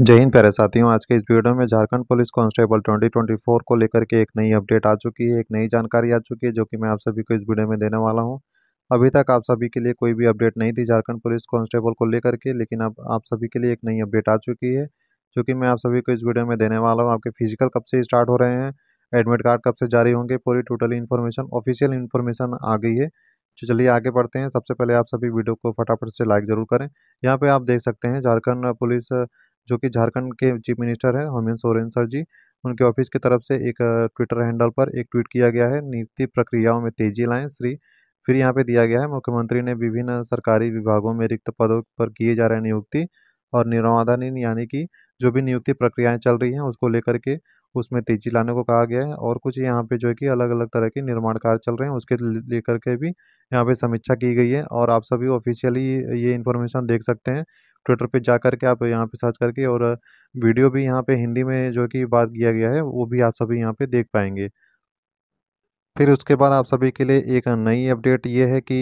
जय हिंद प्यारे साथियों आज के इस वीडियो में झारखंड पुलिस कांस्टेबल 2024 को लेकर के एक नई अपडेट आ चुकी है एक नई जानकारी आ चुकी है जो कि मैं आप सभी को इस वीडियो में देने वाला हूं अभी तक आप सभी के लिए कोई भी अपडेट नहीं थी झारखंड पुलिस कांस्टेबल को लेकर के लेकिन अब आप सभी के लिए एक नई अपडेट आ चुकी है जो कि मैं आप सभी को इस वीडियो में देने वाला हूँ आपके फिजिकल कब से स्टार्ट हो रहे हैं एडमिट कार्ड कब से जारी होंगे पूरी टोटल इन्फॉर्मेशन ऑफिशियल इन्फॉर्मेशन आ गई है तो चलिए आगे बढ़ते हैं सबसे पहले आप सभी वीडियो को फटाफट से लाइक ज़रूर करें यहाँ पे आप देख सकते हैं झारखंड पुलिस जो कि झारखंड के चीफ मिनिस्टर है होमेन सोरेन सर जी उनके ऑफिस की तरफ से एक ट्विटर हैंडल पर एक ट्वीट किया गया है नियुक्ति प्रक्रियाओं में तेजी लाएं श्री फिर यहाँ पे दिया गया है मुख्यमंत्री ने विभिन्न सरकारी विभागों में रिक्त पदों पर किए जा रहे नियुक्ति और निर्माधानीन यानी कि जो भी नियुक्ति प्रक्रियाएं चल रही हैं उसको लेकर के उसमें तेजी लाने को कहा गया है और कुछ यहाँ पे जो है कि अलग अलग तरह के निर्माण कार्य चल रहे हैं उसके लेकर के भी यहाँ पे समीक्षा की गई है और आप सभी ऑफिशियली ये इन्फॉर्मेशन देख सकते हैं ट्विटर पे जा के आप यहाँ पे सर्च करके और वीडियो भी यहाँ पे हिंदी में जो कि बात किया गया है वो भी आप सभी यहाँ पे देख पाएंगे फिर उसके बाद आप सभी के लिए एक नई अपडेट ये है कि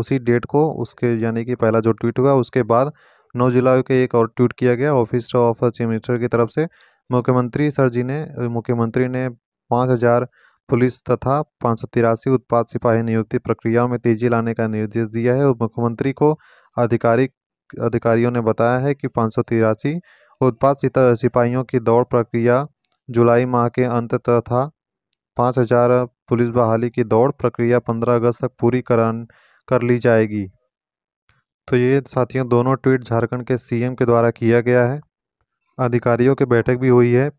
उसी डेट को उसके यानी कि पहला जो ट्वीट हुआ उसके बाद नौ जुलाई के एक और ट्वीट किया गया ऑफिस ऑफ चीफ मिनिस्टर की तरफ से मुख्यमंत्री सर जी ने मुख्यमंत्री ने पाँच हज़ार पुलिस तथा पाँच सौ तिरासी उत्पाद सिपाही नियुक्ति प्रक्रियाओं में तेजी लाने का निर्देश दिया है और मुख्यमंत्री को आधिकारिक अधिकारियों ने बताया है कि पाँच उत्पाद सिपाहियों की दौड़ प्रक्रिया जुलाई माह के अंत तथा पाँच हजार पुलिस बहाली की दौड़ प्रक्रिया पंद्रह अगस्त तक पूरी करान कर ली जाएगी तो ये साथियों दोनों ट्वीट झारखंड के सीएम के द्वारा किया गया है अधिकारियों की बैठक भी हुई है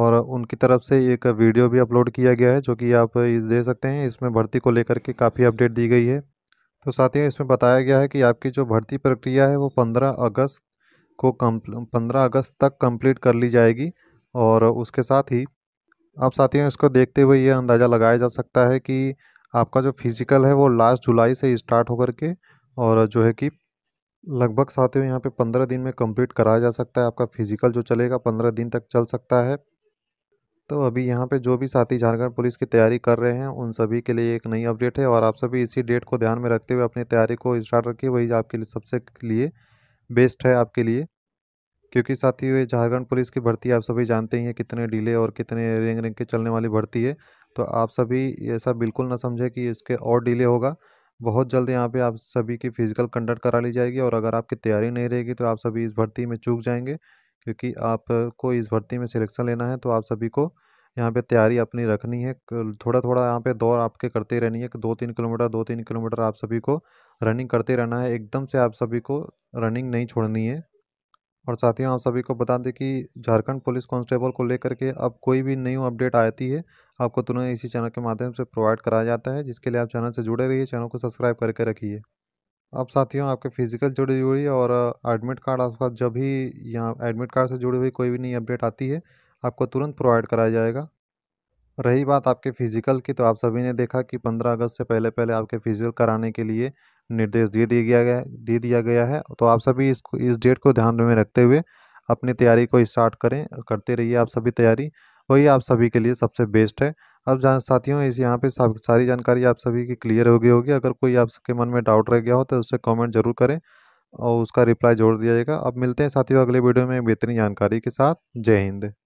और उनकी तरफ से एक वीडियो भी अपलोड किया गया है जो कि आप देख सकते हैं इसमें भर्ती को लेकर के काफ़ी अपडेट दी गई है तो साथियों इसमें बताया गया है कि आपकी जो भर्ती प्रक्रिया है वो पंद्रह अगस्त को कम पंद्रह अगस्त तक कंप्लीट कर ली जाएगी और उसके साथ ही आप साथियों इसको देखते हुए ये अंदाज़ा लगाया जा सकता है कि आपका जो फिज़िकल है वो लास्ट जुलाई से स्टार्ट होकर के और जो है कि लगभग साथियों यहाँ पे पंद्रह दिन में कंप्लीट कराया जा सकता है आपका फिज़िकल जो चलेगा पंद्रह दिन तक चल सकता है तो अभी यहाँ पे जो भी साथी झारखंड पुलिस की तैयारी कर रहे हैं उन सभी के लिए एक नई अपडेट है और आप सभी इसी डेट को ध्यान में रखते हुए अपनी तैयारी को स्टार्ट रखिए वही आपके लिए सबसे लिए बेस्ट है आपके लिए क्योंकि साथी हुए झारखंड पुलिस की भर्ती आप सभी जानते ही हैं कितने डिले और कितने रेंग रेंग के चलने वाली भर्ती है तो आप सभी ऐसा बिल्कुल ना समझे कि इसके और डिले होगा बहुत जल्द यहाँ पे आप सभी की फ़िज़िकल कंडक्ट करा ली जाएगी और अगर आपकी तैयारी नहीं रहेगी तो आप सभी इस भर्ती में चूक जाएंगे क्योंकि आपको इस भर्ती में सिलेक्शन लेना है तो आप सभी को यहाँ पे तैयारी अपनी रखनी है थोड़ा थोड़ा यहाँ पे दौड़ आपके करते रहनी है दो तीन किलोमीटर दो तीन किलोमीटर आप सभी को रनिंग करते रहना है एकदम से आप सभी को रनिंग नहीं छोड़नी है और साथियों आप सभी को बता दें कि झारखंड पुलिस कांस्टेबल को लेकर के अब कोई भी न्यू अपडेट आती है आपको तुरंत इसी चैनल के माध्यम से प्रोवाइड कराया जाता है जिसके लिए आप चैनल से जुड़े रहिए चैनल को सब्सक्राइब करके रखिए अब साथियों आपके फिजिकल जुड़ी हुई और एडमिट कार्ड आपका जब भी यहाँ एडमिट कार्ड से जुड़ी हुई कोई भी नई अपडेट आती है आपको तुरंत प्रोवाइड कराया जाएगा रही बात आपके फिजिकल की तो आप सभी ने देखा कि 15 अगस्त से पहले पहले आपके फिजिकल कराने के लिए निर्देश दे दिया गया है दे दिया गया है तो आप सभी इसको इस डेट को ध्यान में रखते हुए अपनी तैयारी को स्टार्ट करें करते रहिए आप सभी तैयारी वही आप सभी के लिए सबसे बेस्ट है अब जहाँ साथियों इस यहाँ पे सारी जानकारी आप सभी की क्लियर हो गई होगी अगर कोई आपके मन में डाउट रह गया हो तो उससे कमेंट जरूर करें और उसका रिप्लाई जोड़ दिया जाएगा अब मिलते हैं साथियों अगले वीडियो में बेहतरीन जानकारी के साथ जय हिंद